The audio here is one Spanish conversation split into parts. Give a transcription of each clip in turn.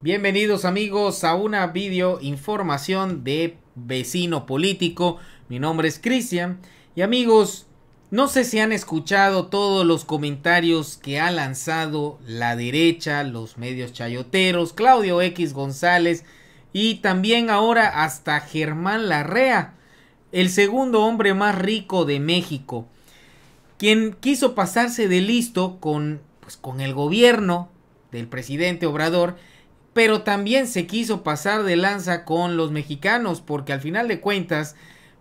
Bienvenidos amigos a una video información de vecino político. Mi nombre es Cristian y amigos, no sé si han escuchado todos los comentarios que ha lanzado la derecha, los medios chayoteros, Claudio X González y también ahora hasta Germán Larrea, el segundo hombre más rico de México, quien quiso pasarse de listo con pues, con el gobierno del presidente Obrador pero también se quiso pasar de lanza con los mexicanos, porque al final de cuentas,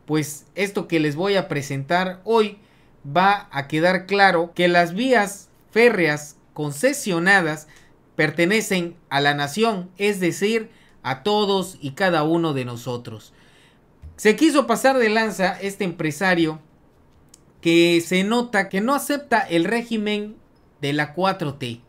pues esto que les voy a presentar hoy va a quedar claro que las vías férreas concesionadas pertenecen a la nación, es decir, a todos y cada uno de nosotros. Se quiso pasar de lanza este empresario que se nota que no acepta el régimen de la 4T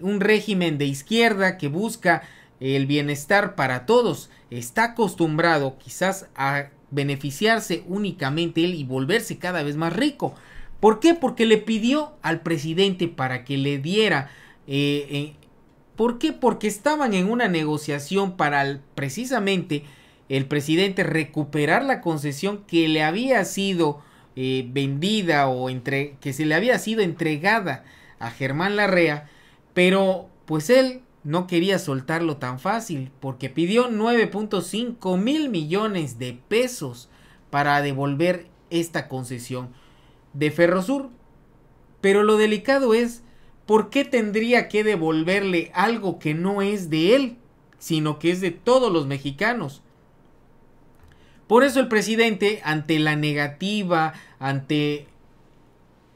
un régimen de izquierda que busca el bienestar para todos, está acostumbrado quizás a beneficiarse únicamente él y volverse cada vez más rico. ¿Por qué? Porque le pidió al presidente para que le diera... Eh, eh, ¿Por qué? Porque estaban en una negociación para precisamente el presidente recuperar la concesión que le había sido eh, vendida o entre, que se le había sido entregada a Germán Larrea pero pues él no quería soltarlo tan fácil porque pidió 9.5 mil millones de pesos para devolver esta concesión de Ferrosur. Pero lo delicado es, ¿por qué tendría que devolverle algo que no es de él, sino que es de todos los mexicanos? Por eso el presidente, ante la negativa, ante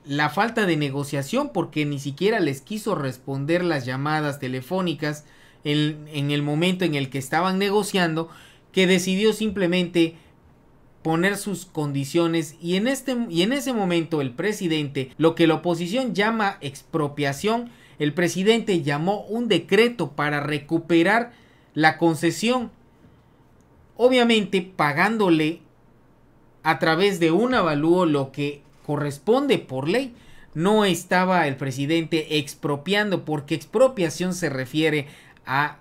la falta de negociación porque ni siquiera les quiso responder las llamadas telefónicas en, el momento en el que estaban negociando, que decidió simplemente poner sus condiciones y en, este, y en ese momento el presidente, lo que la oposición llama expropiación, el presidente llamó un decreto para recuperar la concesión, obviamente pagándole a través de un avalúo lo que corresponde por ley, no estaba el presidente expropiando, porque expropiación se refiere a,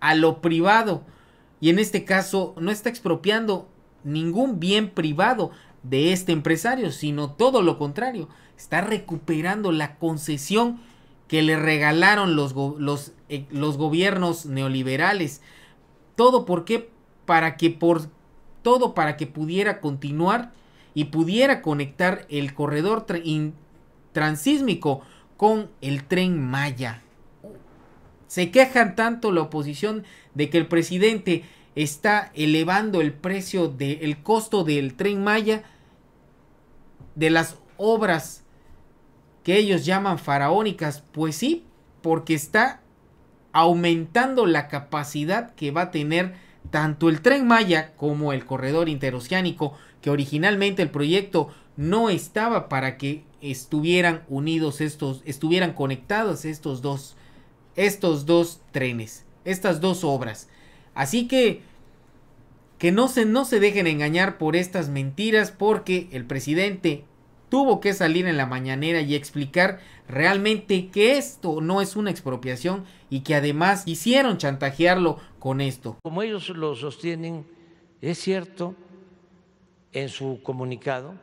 a lo privado. Y en este caso no está expropiando ningún bien privado de este empresario, sino todo lo contrario. Está recuperando la concesión que le regalaron los, los, eh, los gobiernos neoliberales. Todo porque para que por todo para que pudiera continuar y pudiera conectar el corredor transísmico con el tren Maya. Se quejan tanto la oposición de que el presidente está elevando el precio del costo del tren Maya de las obras que ellos llaman faraónicas. Pues sí, porque está aumentando la capacidad que va a tener tanto el tren Maya como el corredor interoceánico que originalmente el proyecto no estaba para que estuvieran unidos estos, estuvieran conectados estos dos, estos dos trenes, estas dos obras. Así que que no se, no se dejen engañar por estas mentiras porque el presidente tuvo que salir en la mañanera y explicar realmente que esto no es una expropiación y que además hicieron chantajearlo con esto. Como ellos lo sostienen, es cierto, en su comunicado,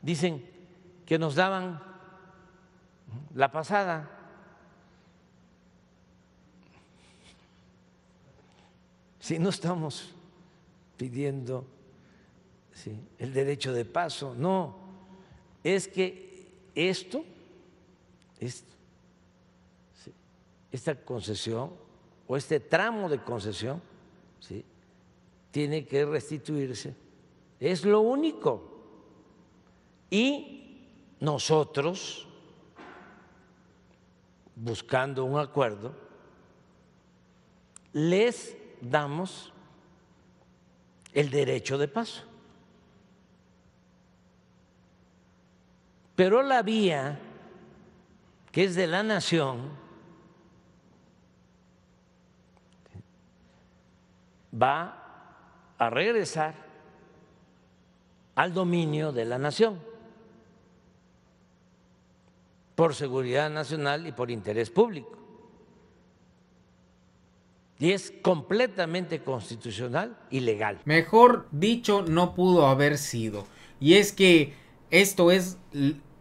dicen que nos daban la pasada. Si no estamos pidiendo el derecho de paso, no, es que esto, esta concesión o este tramo de concesión, ¿sí? tiene que restituirse es lo único. Y nosotros, buscando un acuerdo, les damos el derecho de paso. Pero la vía que es de la nación va a regresar al dominio de la nación, por seguridad nacional y por interés público. Y es completamente constitucional y legal. Mejor dicho, no pudo haber sido. Y es que esto es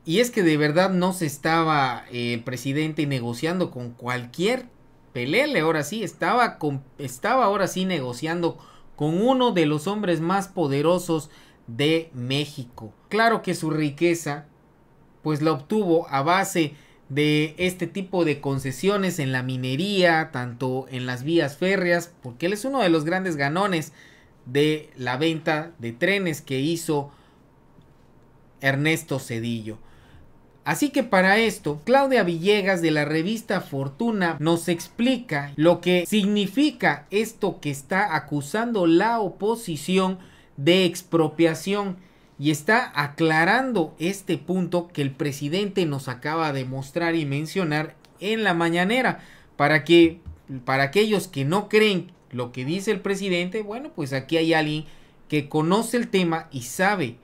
y es que de verdad no se estaba el eh, presidente negociando con cualquier pelele, ahora sí, estaba, con, estaba ahora sí negociando con uno de los hombres más poderosos de México. Claro que su riqueza pues la obtuvo a base de este tipo de concesiones en la minería, tanto en las vías férreas, porque él es uno de los grandes ganones de la venta de trenes que hizo Ernesto Cedillo. Así que para esto, Claudia Villegas de la revista Fortuna nos explica lo que significa esto que está acusando la oposición de expropiación. Y está aclarando este punto que el presidente nos acaba de mostrar y mencionar en la mañanera. Para que, para aquellos que no creen lo que dice el presidente, bueno, pues aquí hay alguien que conoce el tema y sabe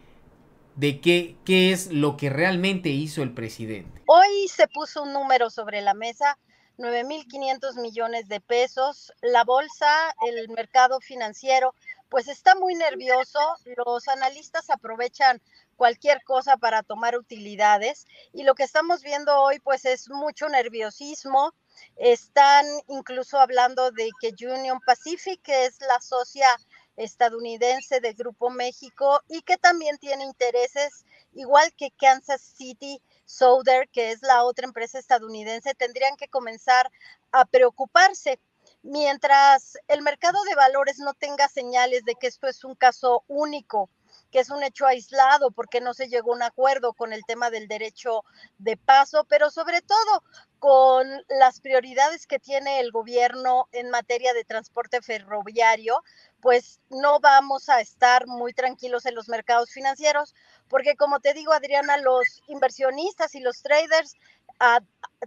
de qué, qué es lo que realmente hizo el presidente. Hoy se puso un número sobre la mesa 9.500 millones de pesos. La bolsa, el mercado financiero pues está muy nervioso, los analistas aprovechan cualquier cosa para tomar utilidades y lo que estamos viendo hoy pues es mucho nerviosismo. Están incluso hablando de que Union Pacific, que es la socia estadounidense de Grupo México y que también tiene intereses, igual que Kansas City Southern, que es la otra empresa estadounidense, tendrían que comenzar a preocuparse mientras el mercado de valores no tenga señales de que esto es un caso único, que es un hecho aislado porque no se llegó a un acuerdo con el tema del derecho de paso, pero sobre todo con las prioridades que tiene el gobierno en materia de transporte ferroviario, pues no vamos a estar muy tranquilos en los mercados financieros, porque como te digo, Adriana, los inversionistas y los traders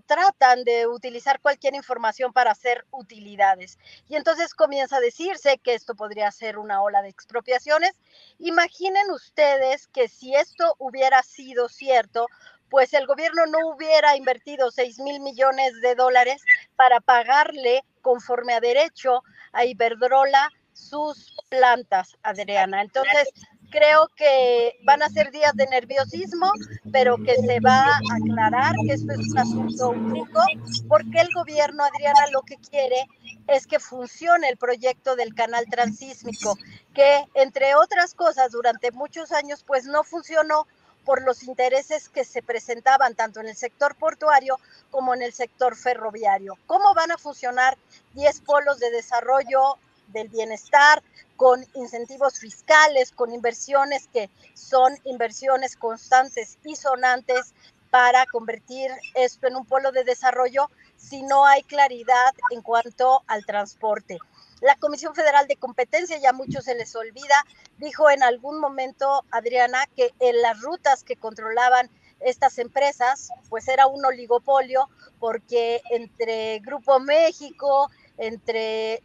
tratan de utilizar cualquier información para hacer utilidades. Y entonces comienza a decirse que esto podría ser una ola de expropiaciones. Imaginen ustedes que si esto hubiera sido cierto, pues el gobierno no hubiera invertido 6 mil millones de dólares para pagarle conforme a derecho a Iberdrola sus plantas, Adriana. Entonces, creo que van a ser días de nerviosismo, pero que se va a aclarar que esto es un asunto único, porque el gobierno, Adriana, lo que quiere es que funcione el proyecto del canal transísmico, que entre otras cosas durante muchos años pues no funcionó por los intereses que se presentaban tanto en el sector portuario como en el sector ferroviario. ¿Cómo van a funcionar 10 polos de desarrollo del bienestar, con incentivos fiscales, con inversiones que son inversiones constantes y sonantes para convertir esto en un polo de desarrollo si no hay claridad en cuanto al transporte. La Comisión Federal de Competencia, ya muchos se les olvida, dijo en algún momento, Adriana, que en las rutas que controlaban estas empresas, pues era un oligopolio, porque entre Grupo México, entre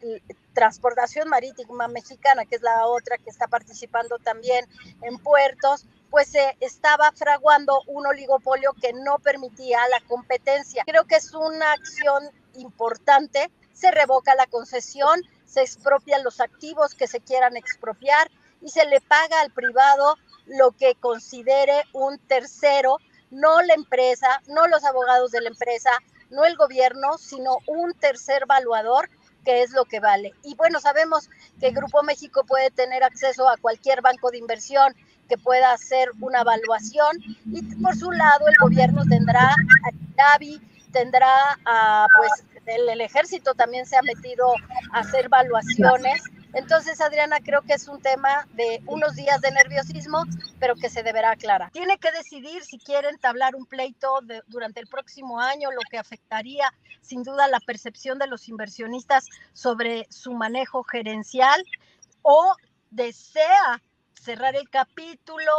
Transportación Marítima Mexicana, que es la otra que está participando también en puertos, pues se estaba fraguando un oligopolio que no permitía la competencia. Creo que es una acción importante, se revoca la concesión, se expropian los activos que se quieran expropiar y se le paga al privado lo que considere un tercero, no la empresa, no los abogados de la empresa, no el gobierno, sino un tercer valuador que es lo que vale. Y bueno, sabemos que Grupo México puede tener acceso a cualquier banco de inversión que pueda hacer una evaluación y por su lado el gobierno tendrá a tendrá a pues el, ejército también se ha metido a hacer evaluaciones entonces, Adriana, creo que es un tema de unos días de nerviosismo, pero que se deberá aclarar. Tiene que decidir si quiere entablar un pleito durante el próximo año, lo que afectaría sin duda la percepción de los inversionistas sobre su manejo gerencial, o desea cerrar el capítulo,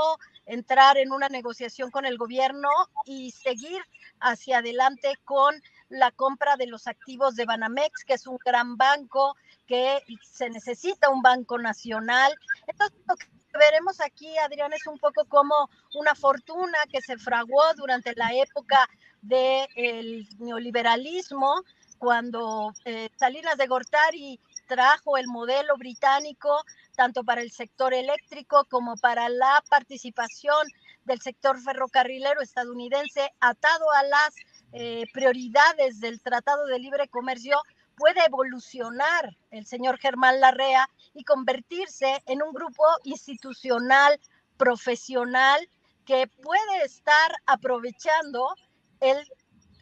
entrar en una negociación con el gobierno y seguir hacia adelante con la compra de los activos de Banamex, que es un gran banco, que se necesita un banco nacional. Entonces, lo que veremos aquí, Adrián, es un poco como una fortuna que se fraguó durante la época del neoliberalismo, cuando eh, Salinas de Gortari trajo el modelo británico tanto para el sector eléctrico como para la participación del sector ferrocarrilero estadounidense atado a las eh, prioridades del Tratado de Libre Comercio, puede evolucionar el señor Germán Larrea y convertirse en un grupo institucional, profesional, que puede estar aprovechando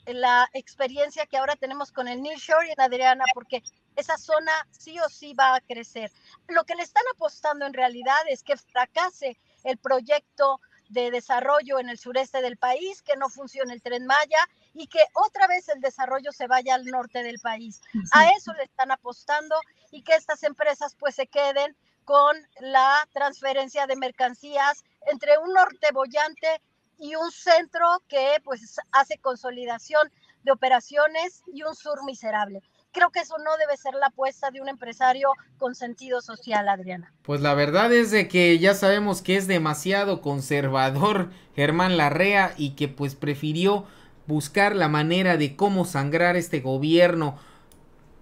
la experiencia que ahora tenemos con el New Shore en Adriana, porque esa zona sí o sí va a crecer. Lo que le están apostando en realidad es que fracase el proyecto de desarrollo en el sureste del país, que no funcione el tren Maya y que otra vez el desarrollo se vaya al norte del país. A eso le están apostando y que estas empresas pues se queden con la transferencia de mercancías entre un norte bollante y un centro que pues hace consolidación de operaciones y un sur miserable creo que eso no debe ser la apuesta de un empresario con sentido social, Adriana. Pues la verdad es de que ya sabemos que es demasiado conservador Germán Larrea y que pues prefirió buscar la manera de cómo sangrar este gobierno,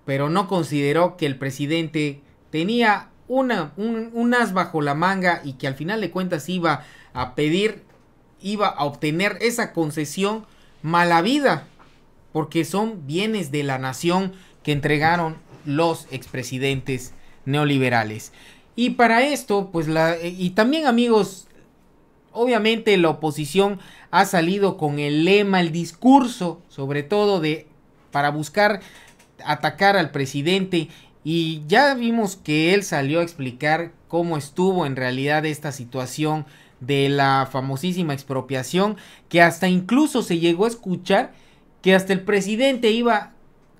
pero no consideró que el presidente tenía una, un, as bajo la manga y que al final de cuentas iba a pedir, iba a obtener esa concesión mala vida, porque son bienes de la nación que entregaron los expresidentes neoliberales. Y para esto, pues la... Eh, y también amigos, Obviamente la oposición ha salido con el lema, el discurso, sobre todo de para buscar atacar al presidente y ya vimos que él salió a explicar cómo estuvo en realidad esta situación de la famosísima expropiación, que hasta incluso se llegó a escuchar que hasta el presidente iba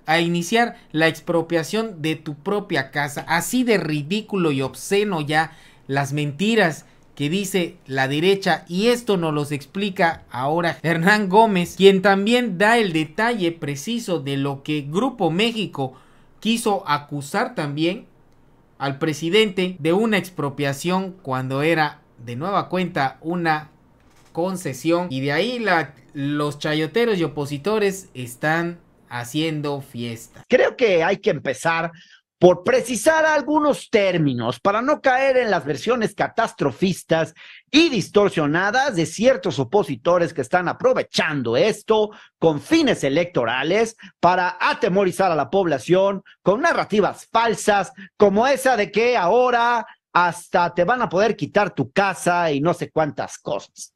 a iniciar la expropiación de tu propia casa. Así de ridículo y obsceno ya las mentiras que dice la derecha y esto nos los explica ahora Hernán Gómez, quien también da el detalle preciso de lo que Grupo México quiso acusar también al presidente de una expropiación cuando era de nueva cuenta una concesión y de ahí los chayoteros y opositores están haciendo fiesta. Creo que hay que empezar por precisar algunos términos para no caer en las versiones catastrofistas y distorsionadas de ciertos opositores que están aprovechando esto con fines electorales para atemorizar a la población con narrativas falsas como esa de que ahora hasta te van a poder quitar tu casa y no sé cuántas cosas.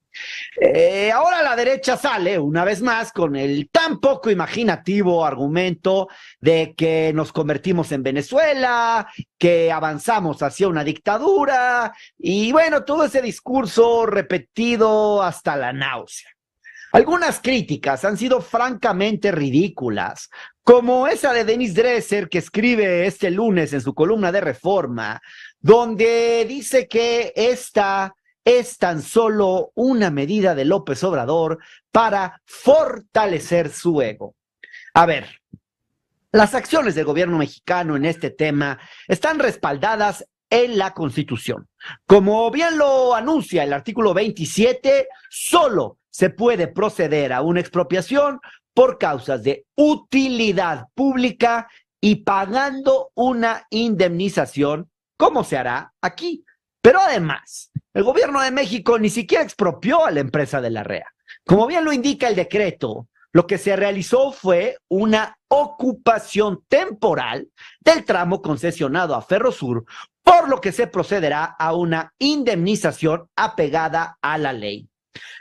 Eh, ahora la derecha sale una vez más con el tan poco imaginativo argumento de que nos convertimos en Venezuela, que avanzamos hacia una dictadura y bueno, todo ese discurso repetido hasta la náusea. Algunas críticas han sido francamente ridículas, como esa de Denis Dresser que escribe este lunes en su columna de reforma, donde dice que esta es tan solo una medida de López Obrador para fortalecer su ego. A ver, las acciones del gobierno mexicano en este tema están respaldadas en la Constitución. Como bien lo anuncia el artículo 27, solo se puede proceder a una expropiación por causas de utilidad pública y pagando una indemnización, como se hará aquí. Pero además, el gobierno de México ni siquiera expropió a la empresa de la REA. Como bien lo indica el decreto, lo que se realizó fue una ocupación temporal del tramo concesionado a Ferrosur, por lo que se procederá a una indemnización apegada a la ley.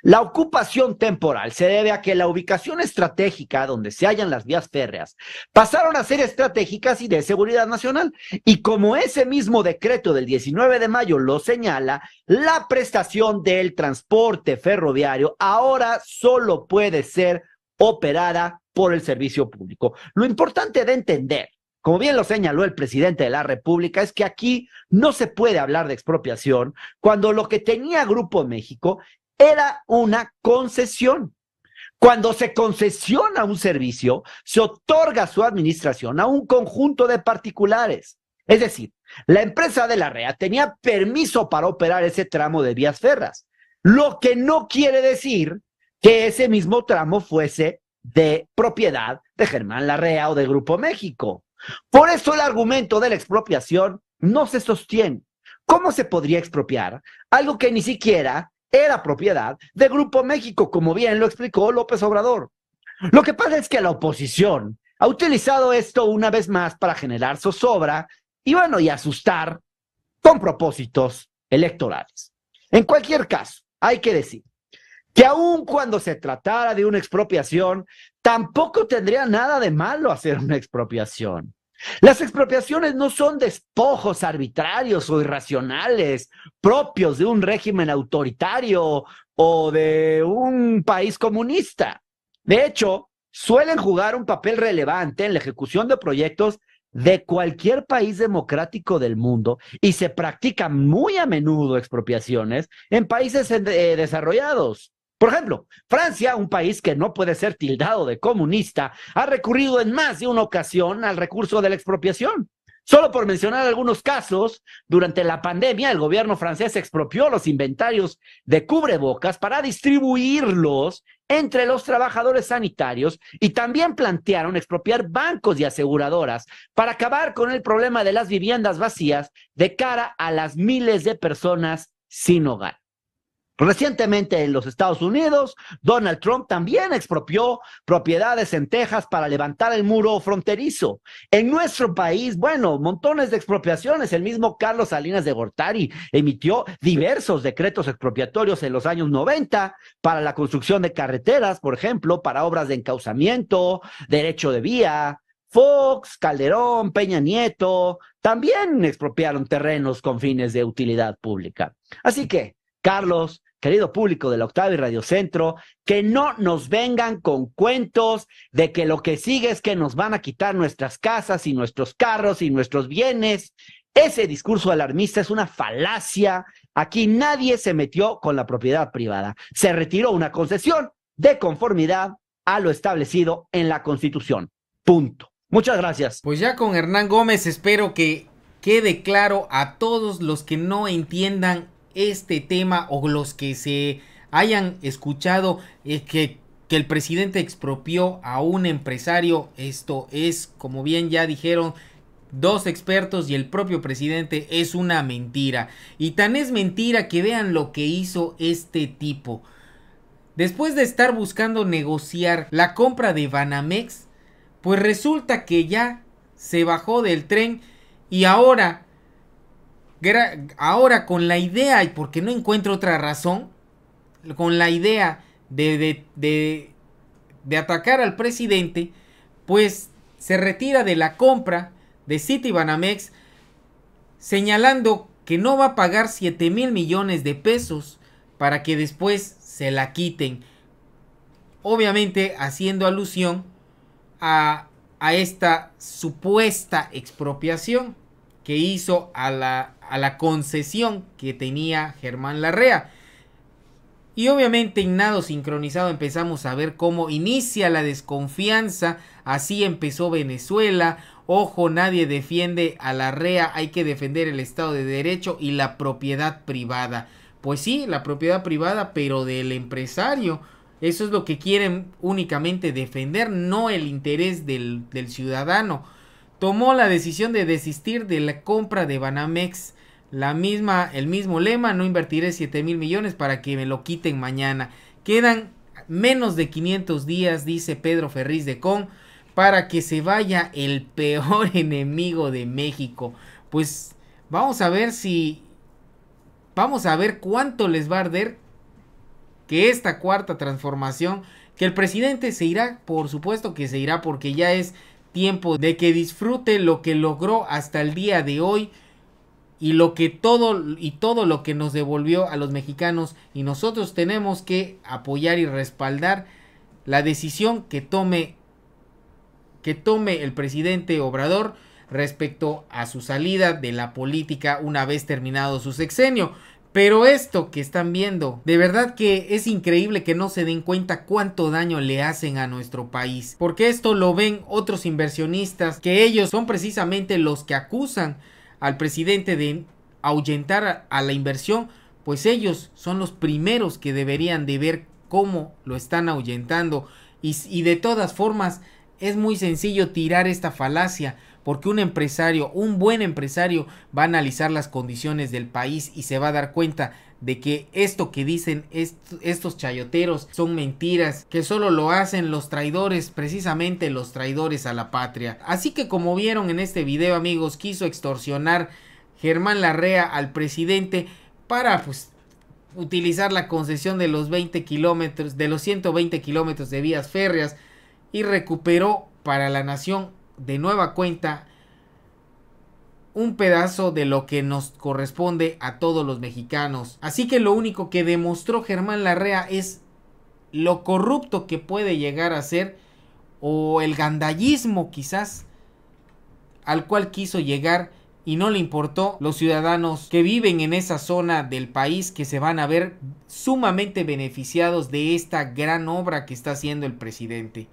La ocupación temporal se debe a que la ubicación estratégica donde se hallan las vías férreas pasaron a ser estratégicas y de seguridad nacional. Y como ese mismo decreto del 19 de mayo lo señala, la prestación del transporte ferroviario ahora solo puede ser operada por el servicio público. Lo importante de entender como bien lo señaló el presidente de la República, es que aquí no se puede hablar de expropiación cuando lo que tenía Grupo México era una concesión. Cuando se concesiona un servicio, se otorga su administración a un conjunto de particulares. Es decir, la empresa de la REA tenía permiso para operar ese tramo de vías ferras, lo que no quiere decir que ese mismo tramo fuese de propiedad de Germán Larrea o de Grupo México. Por eso el argumento de la expropiación no se sostiene. ¿Cómo se podría expropiar algo que ni siquiera era propiedad de Grupo México, como bien lo explicó López Obrador. Lo que pasa es que la oposición ha utilizado esto una vez más para generar zozobra y bueno, y asustar con propósitos electorales. En cualquier caso, hay que decir que aun cuando se tratara de una expropiación, tampoco tendría nada de malo hacer una expropiación. Las expropiaciones no son despojos arbitrarios o irracionales propios de un régimen autoritario o de un país comunista. De hecho, suelen jugar un papel relevante en la ejecución de proyectos de cualquier país democrático del mundo y se practican muy a menudo expropiaciones en países eh, desarrollados. Por ejemplo, Francia, un país que no puede ser tildado de comunista, ha recurrido en más de una ocasión al recurso de la expropiación. Solo por mencionar algunos casos, durante la pandemia el gobierno francés expropió los inventarios de cubrebocas para distribuirlos entre los trabajadores sanitarios y también plantearon expropiar bancos y aseguradoras para acabar con el problema de las viviendas vacías de cara a las miles de personas sin hogar. Recientemente en los Estados Unidos, Donald Trump también expropió propiedades en Texas para levantar el muro fronterizo. En nuestro país, bueno, montones de expropiaciones. El mismo Carlos Salinas de Gortari emitió diversos decretos expropiatorios en los años 90 para la construcción de carreteras, por ejemplo, para obras de encauzamiento, derecho de vía, Fox, Calderón, Peña Nieto, también expropiaron terrenos con fines de utilidad pública. Así que, Carlos, querido público de la Octava y Radio Centro, que no nos vengan con cuentos de que lo que sigue es que nos van a quitar nuestras casas y nuestros carros y nuestros bienes. Ese discurso alarmista es una falacia. Aquí nadie se metió con la propiedad privada. Se retiró una concesión de conformidad a lo establecido en la Constitución. Punto. Muchas gracias. Pues ya con Hernán Gómez espero que quede claro a todos los que no entiendan este tema o los que se hayan escuchado eh, que, que el presidente expropió a un empresario, esto es, como bien ya dijeron, dos expertos y el propio presidente es una mentira. Y tan es mentira que vean lo que hizo este tipo. Después de estar buscando negociar la compra de Banamex, pues resulta que ya se bajó del tren y ahora ahora con la idea, y porque no encuentro otra razón, con la idea de, atacar al presidente, pues se retira de la compra de City Banamex señalando que no va a pagar 7 mil millones de pesos para que después se la quiten. Obviamente haciendo alusión a esta supuesta expropiación que hizo a la a la concesión que tenía Germán Larrea. Y obviamente en nado sincronizado empezamos a ver cómo inicia la desconfianza, así empezó Venezuela, ojo, nadie defiende a Larrea, hay que defender el Estado de Derecho y la propiedad privada. Pues sí, la propiedad privada, pero del empresario. Eso es lo que quieren únicamente defender, no el interés del, del ciudadano tomó la decisión de desistir de la compra de Banamex. La misma, el mismo lema, no invertiré 7 mil millones para que me lo quiten mañana. Quedan menos de 500 días, dice Pedro Ferriz de Con, para que se vaya el peor enemigo de México. Pues vamos a ver si... Vamos a ver cuánto les va a arder que esta cuarta transformación, que el presidente se irá, por supuesto que se irá porque ya es tiempo de que disfrute lo que logró hasta el día de hoy y lo que todo y todo lo que nos devolvió a los mexicanos y nosotros tenemos que apoyar y respaldar la decisión que tome que tome el presidente Obrador respecto a su salida de la política una vez terminado su sexenio. Pero esto que están viendo, de verdad que es increíble que no se den cuenta cuánto daño le hacen a nuestro país. Porque esto lo ven otros inversionistas, que ellos son precisamente los que acusan al presidente de ahuyentar a la inversión, pues ellos son los primeros que deberían de ver cómo lo están ahuyentando. Y, y de todas formas, es muy sencillo tirar esta falacia porque un empresario, un buen empresario, va a analizar las condiciones del país y se va a dar cuenta de que esto que dicen estos chayoteros son mentiras, que solo lo hacen los traidores, precisamente los traidores a la patria. Así que como vieron en este video amigos, quiso extorsionar Germán Larrea al presidente para pues, utilizar la concesión de los 20 kilómetros, de los 120 kilómetros de vías férreas y recuperó para la nación de nueva cuenta un pedazo de lo que nos corresponde a todos los mexicanos. Así que lo único que demostró Germán Larrea es lo corrupto que puede llegar a ser o el gandallismo quizás al cual quiso llegar y no le importó los ciudadanos que viven en esa zona del país que se van a ver sumamente beneficiados de esta gran obra que está haciendo el presidente.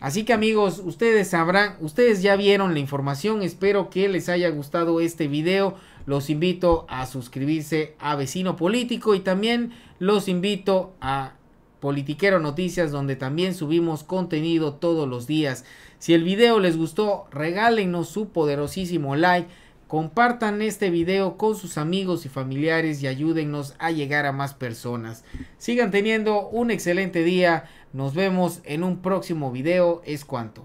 Así que amigos, ustedes sabrán, ustedes ya vieron la información, espero que les haya gustado este video. Los invito a suscribirse a Vecino Político y también los invito a Politiquero Noticias donde también subimos contenido todos los días. Si el video les gustó, regálenos su poderosísimo like, compartan este video con sus amigos y familiares y ayúdennos a llegar a más personas. Sigan teniendo un excelente día. Nos vemos en un próximo video. Es cuanto.